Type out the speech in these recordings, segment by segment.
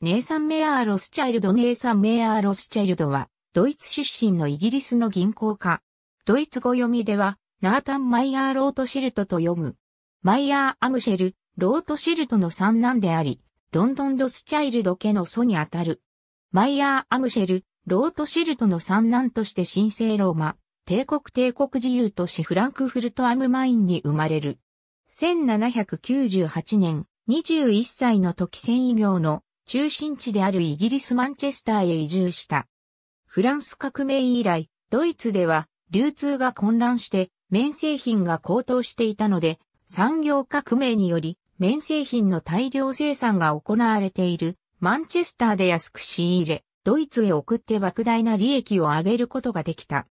ネイサン・メアー・ロスチャイルドネイサン・メアー・ロスチャイルドは、ドイツ出身のイギリスの銀行家。ドイツ語読みでは、ナータン・マイヤー・ロートシルトと読む。マイヤー・アムシェル、ロートシルトの三男であり、ロンドン・ロスチャイルド家の祖にあたる。マイヤー・アムシェル、ロートシルトの三男として神聖ローマ、帝国帝国自由都市フランクフルト・アムマインに生まれる。1798年、21歳の時繊維業の中心地であるイギリスマンチェスターへ移住した。フランス革命以来、ドイツでは流通が混乱して綿製品が高騰していたので、産業革命により綿製品の大量生産が行われているマンチェスターで安く仕入れ、ドイツへ送って莫大な利益を上げることができた。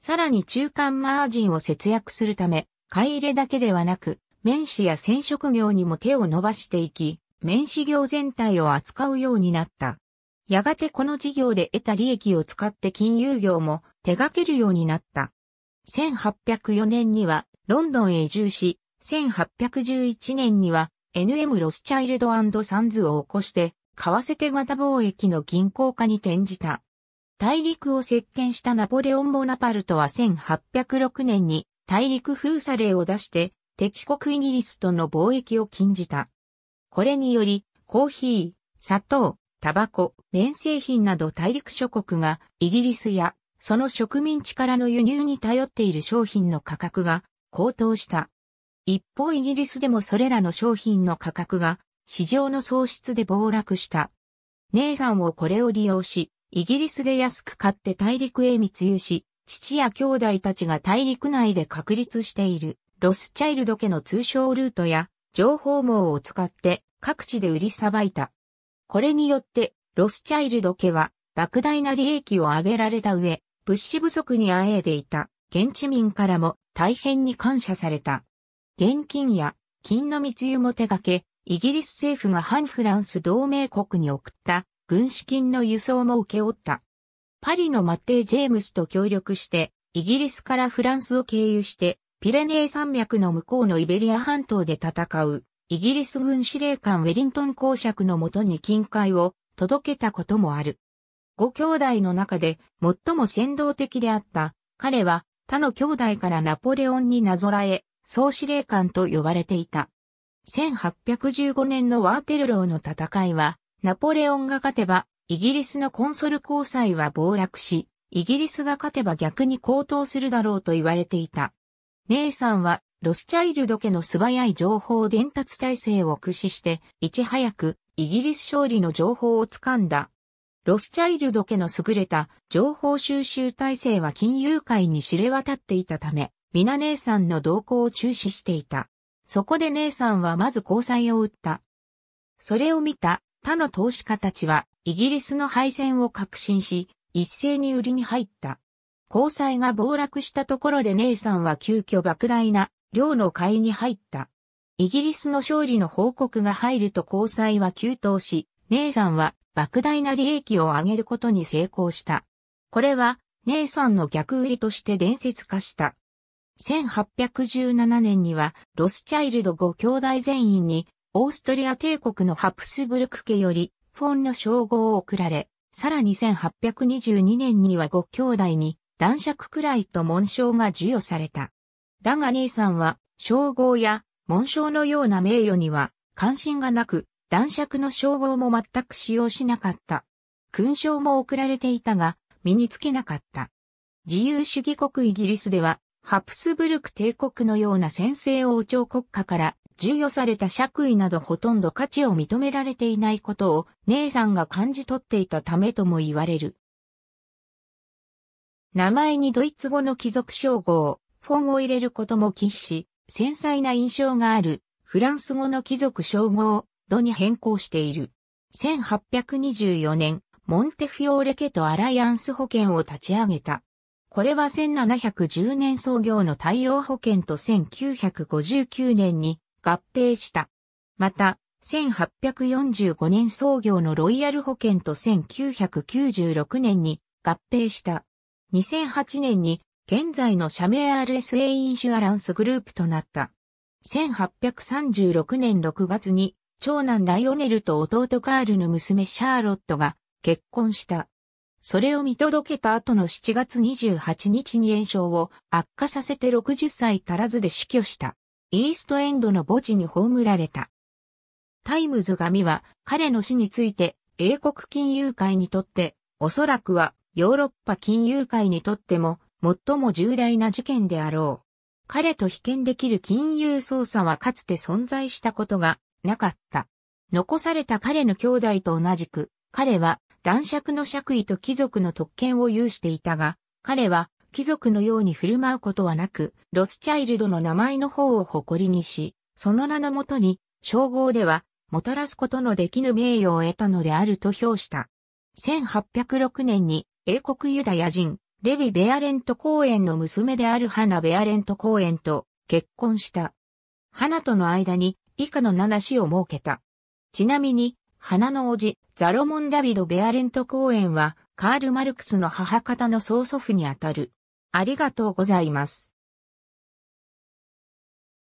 さらに中間マージンを節約するため、買い入れだけではなく、綿糸や染色業にも手を伸ばしていき、面資業全体を扱うようになった。やがてこの事業で得た利益を使って金融業も手掛けるようになった。1804年にはロンドンへ移住し、1811年には NM ロスチャイルドサンズを起こして、為替手型貿易の銀行化に転じた。大陸を席巻したナポレオン・ボナパルトは1806年に大陸封鎖令を出して敵国イギリスとの貿易を禁じた。これにより、コーヒー、砂糖、タバコ、綿製品など大陸諸国がイギリスやその植民地からの輸入に頼っている商品の価格が高騰した。一方イギリスでもそれらの商品の価格が市場の喪失で暴落した。姉さんをこれを利用し、イギリスで安く買って大陸へ密輸し、父や兄弟たちが大陸内で確立しているロスチャイルド家の通称ルートや情報網を使って各地で売りさばいた。これによって、ロスチャイルド家は、莫大な利益を上げられた上、物資不足にあえいでいた、現地民からも大変に感謝された。現金や金の密輸も手掛け、イギリス政府が反フランス同盟国に送った軍資金の輸送も受け負った。パリのマッテイ・ジェームスと協力して、イギリスからフランスを経由してピレネー山脈の向こうのイベリア半島で戦う、イギリス軍司令官ウェリントン公爵のもとに金塊を届けたこともある。五兄弟の中で最も先導的であった彼は他の兄弟からナポレオンになぞらえ総司令官と呼ばれていた。1815年のワーテルローの戦いはナポレオンが勝てばイギリスのコンソル交際は暴落しイギリスが勝てば逆に高騰するだろうと言われていた。姉さんは、ロスチャイルド家の素早い情報伝達体制を駆使して、いち早く、イギリス勝利の情報を掴んだ。ロスチャイルド家の優れた情報収集体制は金融界に知れ渡っていたため、皆姉さんの動向を注視していた。そこで姉さんはまず交際を打った。それを見た他の投資家たちはイギリスの敗戦を確信し、一斉に売りに入った。交際が暴落したところで姉さんは急遽莫大な量の買いに入った。イギリスの勝利の報告が入ると交際は急騰し、姉さんは莫大な利益を上げることに成功した。これは姉さんの逆売りとして伝説化した。1817年にはロスチャイルド5兄弟全員にオーストリア帝国のハプスブルク家よりフォンの称号を贈られ、さらに1822年には5兄弟に男爵くらいと紋章が授与された。だが兄さんは、称号や紋章のような名誉には関心がなく、男爵の称号も全く使用しなかった。勲章も贈られていたが、身につけなかった。自由主義国イギリスでは、ハプスブルク帝国のような先制王朝国家から授与された爵位などほとんど価値を認められていないことを姉さんが感じ取っていたためとも言われる。名前にドイツ語の貴族称号、フォンを入れることも忌避し、繊細な印象がある、フランス語の貴族称号、ドに変更している。1824年、モンテフィオーレ家とアライアンス保険を立ち上げた。これは1710年創業の太陽保険と1959年に合併した。また、1845年創業のロイヤル保険と1996年に合併した。2008年に現在の社名 RSA インシュアランスグループとなった。1836年6月に長男ライオネルと弟カールの娘シャーロットが結婚した。それを見届けた後の7月28日に炎症を悪化させて60歳足らずで死去した。イーストエンドの墓地に葬られた。タイムズ紙は彼の死について英国金融界にとっておそらくはヨーロッパ金融界にとっても最も重大な事件であろう。彼と被験できる金融捜査はかつて存在したことがなかった。残された彼の兄弟と同じく、彼は男爵の爵位と貴族の特権を有していたが、彼は貴族のように振る舞うことはなく、ロスチャイルドの名前の方を誇りにし、その名のもとに、称号では、もたらすことのできぬ名誉を得たのであると評した。1806年に英国ユダヤ人、レビ・ベアレント公園の娘であるハナ・ベアレント公園と結婚した。ハナとの間に以下の七子を設けた。ちなみに、ハナの叔父、ザロモン・ダビド・ベアレント公園は、カール・マルクスの母方の曽祖父にあたる。ありがとうございます。